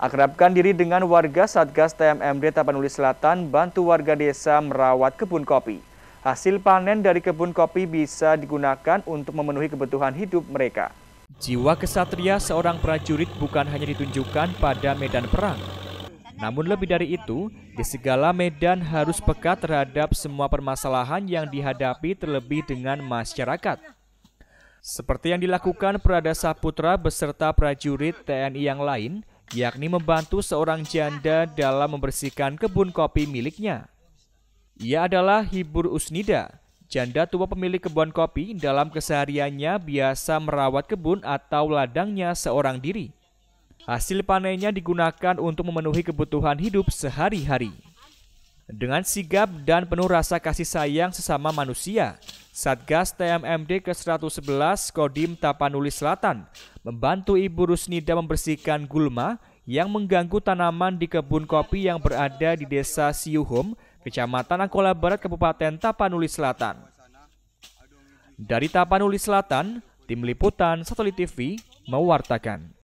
Akrabkan diri dengan warga Satgas TMMD Tapanuli Selatan bantu warga desa merawat kebun kopi. Hasil panen dari kebun kopi bisa digunakan untuk memenuhi kebutuhan hidup mereka. Jiwa kesatria seorang prajurit bukan hanya ditunjukkan pada medan perang, namun lebih dari itu, di segala medan harus peka terhadap semua permasalahan yang dihadapi terlebih dengan masyarakat. Seperti yang dilakukan Prada Saputra beserta prajurit TNI yang lain, yakni membantu seorang janda dalam membersihkan kebun kopi miliknya. Ia adalah Hibur Usnida, janda tua pemilik kebun kopi dalam kesehariannya biasa merawat kebun atau ladangnya seorang diri. Hasil panennya digunakan untuk memenuhi kebutuhan hidup sehari-hari. Dengan sigap dan penuh rasa kasih sayang sesama manusia, Satgas TMMD ke-111 Kodim Tapanuli Selatan membantu Ibu Rusnida membersihkan gulma yang mengganggu tanaman di kebun kopi yang berada di Desa Siuhum, Kecamatan Angkola Barat, Kabupaten Tapanuli Selatan. Dari Tapanuli Selatan, Tim Liputan Satelit TV mewartakan.